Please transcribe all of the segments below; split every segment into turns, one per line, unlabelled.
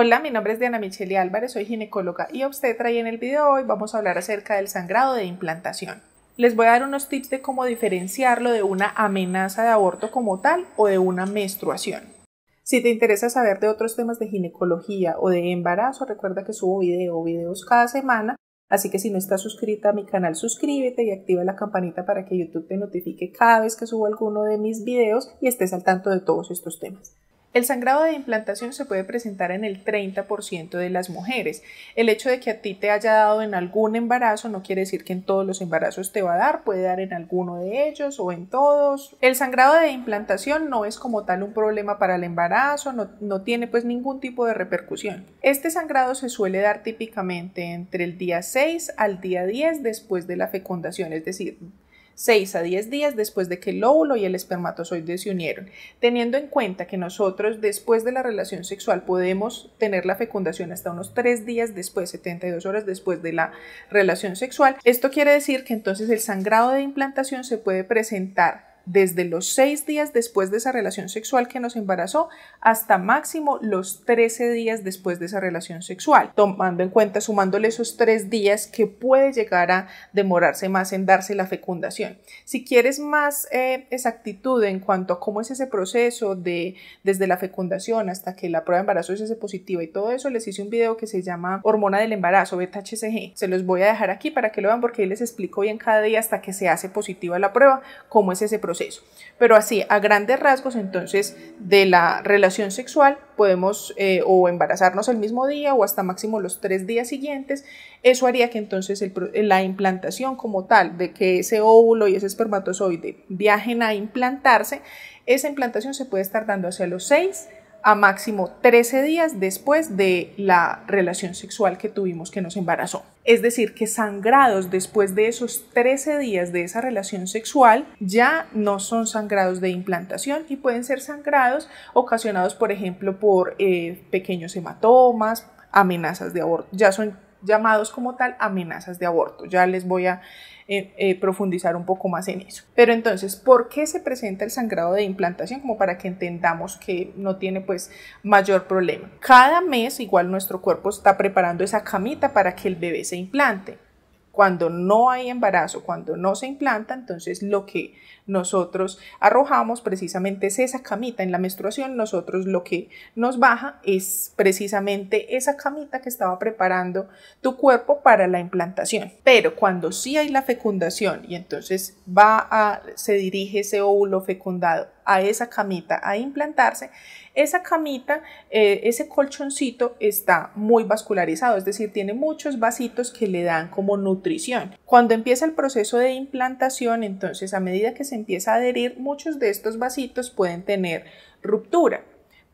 Hola, mi nombre es Diana michelle Álvarez, soy ginecóloga y obstetra y en el video de hoy vamos a hablar acerca del sangrado de implantación. Les voy a dar unos tips de cómo diferenciarlo de una amenaza de aborto como tal o de una menstruación. Si te interesa saber de otros temas de ginecología o de embarazo, recuerda que subo video o videos cada semana, así que si no estás suscrita a mi canal, suscríbete y activa la campanita para que YouTube te notifique cada vez que subo alguno de mis videos y estés al tanto de todos estos temas. El sangrado de implantación se puede presentar en el 30% de las mujeres. El hecho de que a ti te haya dado en algún embarazo no quiere decir que en todos los embarazos te va a dar, puede dar en alguno de ellos o en todos. El sangrado de implantación no es como tal un problema para el embarazo, no, tiene pues ningún tipo de repercusión. Este sangrado se suele dar típicamente entre el día 6 al día 10 después de la fecundación, es decir, 6 a 10 días después de que el óvulo y el espermatozoide se unieron, teniendo en cuenta que nosotros después de la relación sexual podemos tener la fecundación hasta unos 3 días después, 72 horas después de la relación sexual. Esto quiere decir que entonces el sangrado de implantación se puede presentar desde los seis días después de esa relación sexual que nos embarazó hasta máximo los 13 días después de esa relación sexual, tomando en cuenta, sumándole esos tres días que puede llegar a demorarse más en darse la fecundación. Si quieres más eh, exactitud en cuanto a cómo es ese proceso de desde la fecundación hasta que la prueba de embarazo es positiva y todo eso, les hice un video que se llama Hormona del Embarazo, beta HCG. Se los voy a dejar aquí para que lo vean porque ahí les explico bien cada día hasta que se hace positiva la prueba, cómo es ese proceso pero así, a grandes rasgos, entonces, de la relación sexual podemos eh, o embarazarnos el mismo día o hasta máximo los tres días siguientes. Eso haría que entonces la implantación como tal de que ese óvulo y ese espermatozoide viajen a implantarse, esa implantación se puede estar dando hacia los seis a máximo 13 días después de la relación sexual que tuvimos que nos embarazó. Es decir, que sangrados después de esos 13 días de esa relación sexual ya no son sangrados de implantación y pueden ser sangrados ocasionados, por ejemplo, por eh, pequeños hematomas, amenazas de aborto. Ya son llamados como tal amenazas de aborto. Ya les voy a eh, eh, profundizar un poco más en eso. Pero entonces, ¿por qué se presenta el sangrado de implantación? Como para que entendamos que no tiene pues mayor problema. Cada mes igual nuestro cuerpo está preparando esa camita para que el bebé se implante. Cuando no hay embarazo, cuando no se implanta, entonces lo que nosotros arrojamos precisamente es esa camita. En la menstruación nosotros lo que nos baja es precisamente esa camita que estaba preparando tu cuerpo para la implantación. Pero cuando sí hay la fecundación y entonces va a, se dirige ese óvulo fecundado a esa camita a implantarse, esa camita, eh, ese colchoncito está muy vascularizado, es decir, tiene muchos vasitos que le dan como nutrición. Cuando empieza el proceso de implantación, entonces a medida que se empieza a adherir, muchos de estos vasitos pueden tener ruptura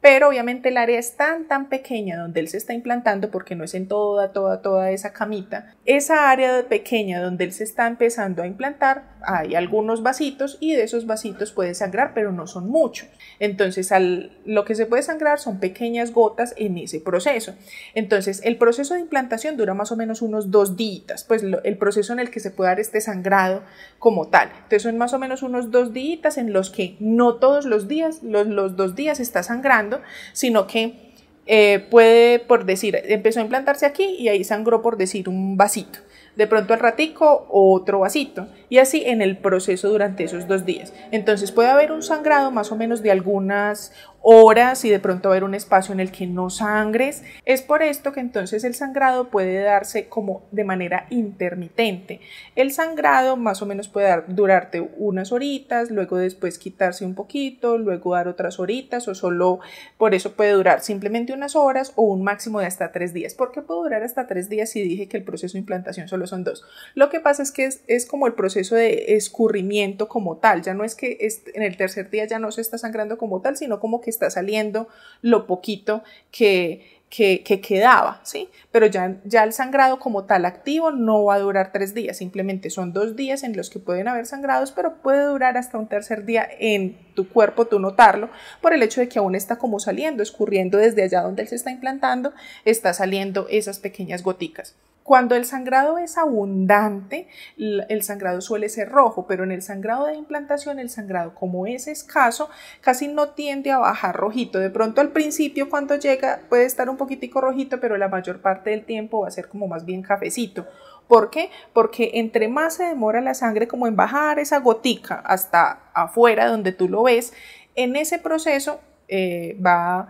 pero obviamente el área es tan tan pequeña donde él se está implantando porque no es en toda toda toda esa camita esa área pequeña donde él se está empezando a implantar hay algunos vasitos y de esos vasitos puede sangrar, pero no son muchos. Entonces, al, lo que se puede sangrar son pequeñas gotas en ese proceso. Entonces, el proceso de implantación dura más o menos unos dos días, pues el proceso en el que se puede dar este sangrado como tal. Entonces, son más o menos unos dos días en los que no todos los días, los, dos días está sangrando, sino que eh, puede, por decir, empezó a implantarse aquí y ahí sangró, por decir, un vasito. De pronto al ratico, otro vasito y así en el proceso durante esos dos días. Entonces puede haber un sangrado más o menos de algunas horas y de pronto haber un espacio en el que no sangres. Es por esto que entonces el sangrado puede darse como de manera intermitente. El sangrado más o menos puede durarte unas horitas, luego después quitarse un poquito, luego dar otras horitas o solo por eso puede durar simplemente unas horas o un máximo de hasta tres días. ¿Por qué puede durar hasta tres días si dije que el proceso de implantación solo son dos? Lo que pasa es que es como el proceso eso de escurrimiento como tal. Ya no es que en el tercer día ya no se está sangrando como tal, sino como que está saliendo lo poquito que, que, quedaba, ¿sí? Pero ya, ya el sangrado como tal activo no va a durar tres días, simplemente son dos días en los que pueden haber sangrados, pero puede durar hasta un tercer día en tu cuerpo, tú notarlo, por el hecho de que aún está como saliendo, escurriendo desde allá donde él se está implantando, está saliendo esas pequeñas goticas. Cuando el sangrado es abundante, el sangrado suele ser rojo, pero en el sangrado de implantación, el sangrado como es escaso, casi no tiende a bajar rojito. De pronto al principio cuando llega puede estar un poquitico rojito, pero la mayor parte del tiempo va a ser como más bien cafecito. ¿Por qué? Porque entre más se demora la sangre como en bajar esa gotica hasta afuera donde tú lo ves, en ese proceso eh, va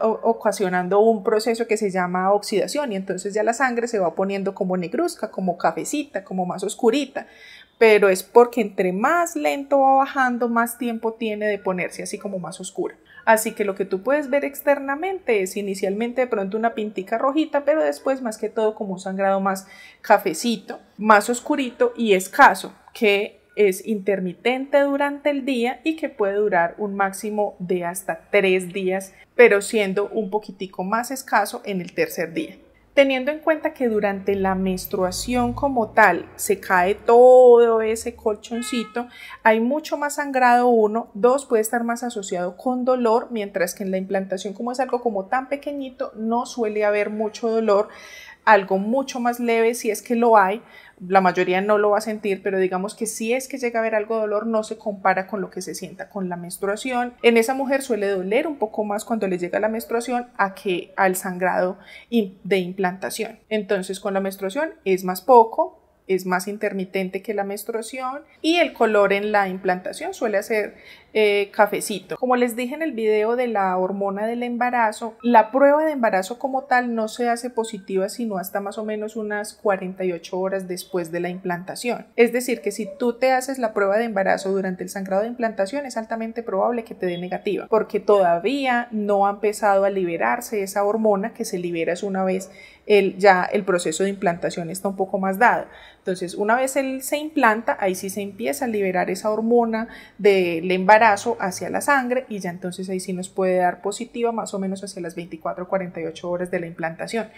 ocasionando un proceso que se llama oxidación y entonces ya la sangre se va poniendo como negruzca, como cafecita, como más oscurita, pero es porque entre más lento va bajando, más tiempo tiene de ponerse así como más oscura. Así que lo que tú puedes ver externamente es inicialmente de pronto una pintica rojita, pero después más que todo como un sangrado más cafecito, más oscurito y escaso, que es intermitente durante el día y que puede durar un máximo de hasta tres días, pero siendo un poquitico más escaso en el tercer día. Teniendo en cuenta que durante la menstruación como tal se cae todo ese colchoncito, hay mucho más sangrado uno, dos puede estar más asociado con dolor, mientras que en la implantación como es algo como tan pequeñito no suele haber mucho dolor, algo mucho más leve, si es que lo hay, la mayoría no lo va a sentir, pero digamos que si es que llega a haber algo de dolor, no se compara con lo que se sienta con la menstruación. En esa mujer suele doler un poco más cuando le llega la menstruación a que al sangrado de implantación. Entonces con la menstruación es más poco, es más intermitente que la menstruación y el color en la implantación suele hacer eh, cafecito. Como les dije en el video de la hormona del embarazo, la prueba de embarazo como tal no se hace positiva sino hasta más o menos unas 48 horas después de la implantación. Es decir, que si tú te haces la prueba de embarazo durante el sangrado de implantación, es altamente probable que te dé negativa, porque todavía no ha empezado a liberarse esa hormona que se libera una vez el, ya el proceso de implantación está un poco más dado. Entonces, una vez él se implanta, ahí sí se empieza a liberar esa hormona del embarazo hacia la sangre y ya entonces ahí sí nos puede dar positiva más o menos hacia las 24 o 48 horas de la implantación.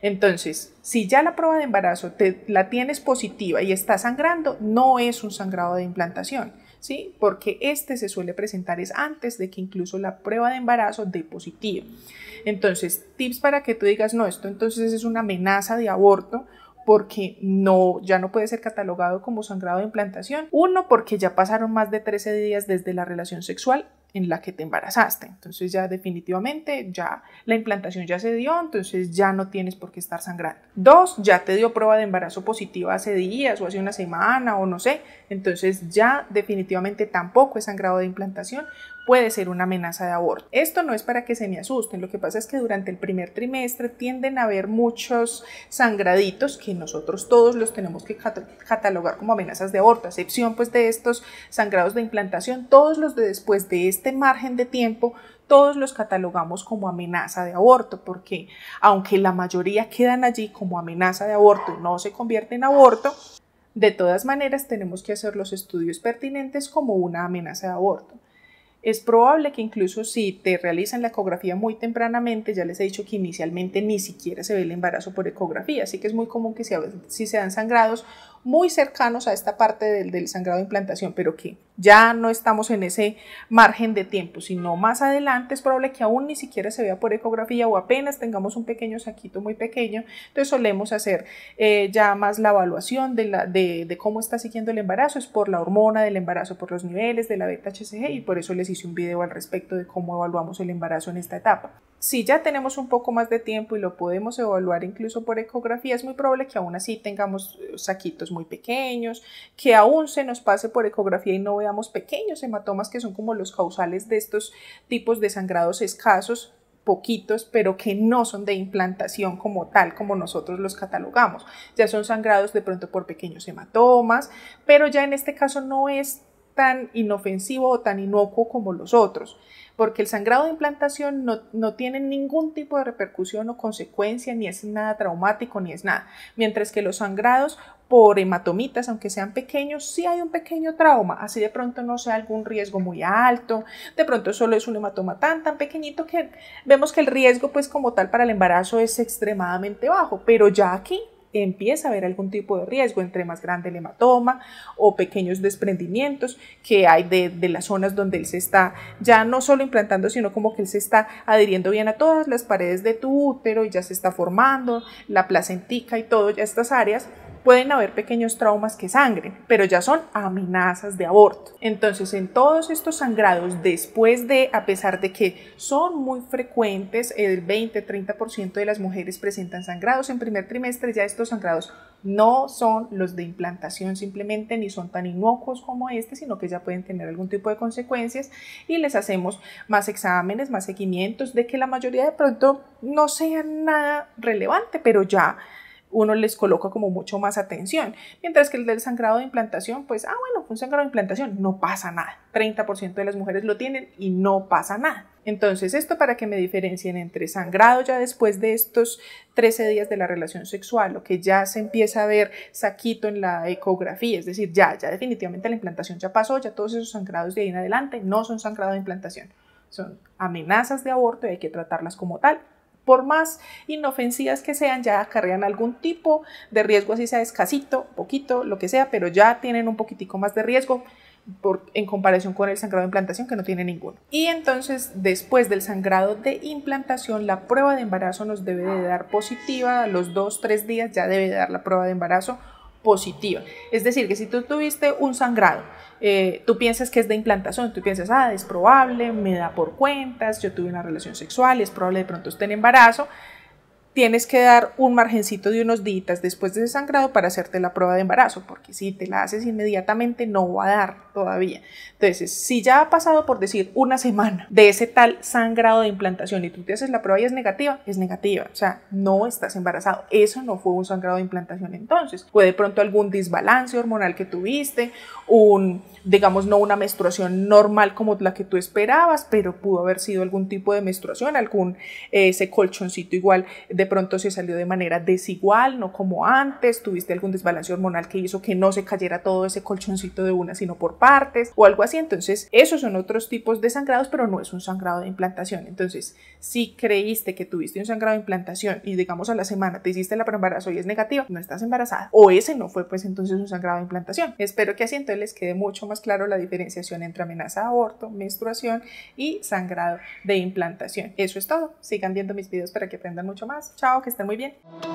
Entonces, si ya la prueba de embarazo la tienes positiva y está sangrando, no es un sangrado de implantación, ¿sí? Porque este se suele presentar es antes de que incluso la prueba de embarazo dé positivo. Entonces, tips para que tú digas, no, esto entonces es una amenaza de aborto porque no, ya no puede ser catalogado como sangrado de implantación. Uno, porque ya pasaron más de 13 días desde la relación sexual en la que te embarazaste. Entonces ya definitivamente ya la implantación ya se dio, entonces ya no tienes por qué estar sangrando. Dos, ya te dio prueba de embarazo positiva hace días o hace una semana o no sé, entonces ya definitivamente tampoco es sangrado de implantación puede ser una amenaza de aborto. Esto no es para que se me asusten, lo que pasa es que durante el primer trimestre tienden a haber muchos sangraditos que nosotros todos los tenemos que catalogar como amenazas de aborto, a excepción pues de estos sangrados de implantación, todos los de después de este margen de tiempo todos los catalogamos como amenaza de aborto, porque aunque la mayoría quedan allí como amenaza de aborto y no se convierte en aborto, de todas maneras tenemos que hacer los estudios pertinentes como una amenaza de aborto. Es probable que incluso si te realizan la ecografía muy tempranamente, ya les he dicho que inicialmente ni siquiera se ve el embarazo por ecografía, así que es muy común que si, se dan sangrados muy cercanos a esta parte del, sangrado de implantación, pero que ya no estamos en ese margen de tiempo, sino más adelante es probable que aún ni siquiera se vea por ecografía o apenas tengamos un pequeño saquito muy pequeño, entonces solemos hacer eh, ya más la evaluación de, la, de, de, cómo está siguiendo el embarazo, es por la hormona del embarazo, por los niveles de la beta HCG y por eso les hice un video al respecto de cómo evaluamos el embarazo en esta etapa. Si ya tenemos un poco más de tiempo y lo podemos evaluar incluso por ecografía, es muy probable que aún así tengamos eh, saquitos muy pequeños, que aún se nos pase por ecografía y no veamos pequeños hematomas que son como los causales de estos tipos de sangrados escasos poquitos, pero que no son de implantación como tal, como nosotros los catalogamos. Ya son sangrados de pronto por pequeños hematomas, pero ya en este caso no es tan inofensivo o tan inocuo como los otros, porque el sangrado de implantación no, tiene ningún tipo de repercusión o consecuencia, ni es nada traumático, ni es nada, mientras que los sangrados por hematomitas, aunque sean pequeños, sí hay un pequeño trauma, así de pronto no sea algún riesgo muy alto, de pronto solo es un hematoma tan, tan pequeñito que vemos que el riesgo pues como tal para el embarazo es extremadamente bajo, pero ya aquí empieza a haber algún tipo de riesgo, entre más grande el hematoma o pequeños desprendimientos que hay de, las zonas donde él se está ya no solo implantando, sino como que él se está adhiriendo bien a todas las paredes de tu útero y ya se está formando la placentica y todas estas áreas Pueden haber pequeños traumas que sangren, pero ya son amenazas de aborto. Entonces, en todos estos sangrados, después de, a pesar de que son muy frecuentes, el 20-30% de las mujeres presentan sangrados en primer trimestre, ya estos sangrados no son los de implantación simplemente, ni son tan inocuos como este, sino que ya pueden tener algún tipo de consecuencias y les hacemos más exámenes, más seguimientos, de que la mayoría de pronto no sea nada relevante, pero ya uno les coloca como mucho más atención. Mientras que el del sangrado de implantación, pues, ah, bueno, un sangrado de implantación, no pasa nada. 30% de las mujeres lo tienen y no pasa nada. Entonces, esto para que me diferencien entre sangrado ya después de estos 13 días de la relación sexual, lo que ya se empieza a ver saquito en la ecografía, es decir, ya, ya definitivamente la implantación ya pasó, ya todos esos sangrados de ahí en adelante no son sangrado de implantación, son amenazas de aborto y hay que tratarlas como tal por más inofensivas que sean, ya acarrean algún tipo de riesgo, así sea escasito, poquito, lo que sea, pero ya tienen un poquitico más de riesgo. en comparación con el sangrado de implantación que no tiene ninguno. Y entonces después del sangrado de implantación, la prueba de embarazo nos debe de dar positiva, a los dos, tres días ya debe dar la prueba de embarazo positiva. Es decir, que si tú tuviste un sangrado, eh, tú piensas que es de implantación, tú piensas, ah, es probable, me da por cuentas, yo tuve una relación sexual, es probable de pronto esté en embarazo, tienes que dar un margencito de unos días después de ese sangrado para hacerte la prueba de embarazo, porque si te la haces inmediatamente no va a dar todavía. Entonces, si ya ha pasado por decir una semana de ese tal sangrado de implantación y tú te haces la prueba y es negativa, es negativa, o sea, no estás embarazado. Eso no fue un sangrado de implantación entonces. Fue de pronto algún desbalance hormonal que tuviste, un, digamos, no una menstruación normal como la que tú esperabas, pero pudo haber sido algún tipo de menstruación, algún eh, ese colchoncito igual de de pronto se salió de manera desigual, no como antes, tuviste algún desbalance hormonal que hizo que no se cayera todo ese colchoncito de una, sino por partes o algo así. Entonces, esos son otros tipos de sangrados, pero no es un sangrado de implantación. Entonces, si creíste que tuviste un sangrado de implantación y digamos a la semana te hiciste la preembarazo y es negativa, no estás embarazada. O ese no fue pues entonces un sangrado de implantación. Espero que así entonces les quede mucho más claro la diferenciación entre amenaza de aborto, menstruación y sangrado de implantación. Eso es todo. Sigan viendo mis videos para que aprendan mucho más. Chao, que estén muy bien.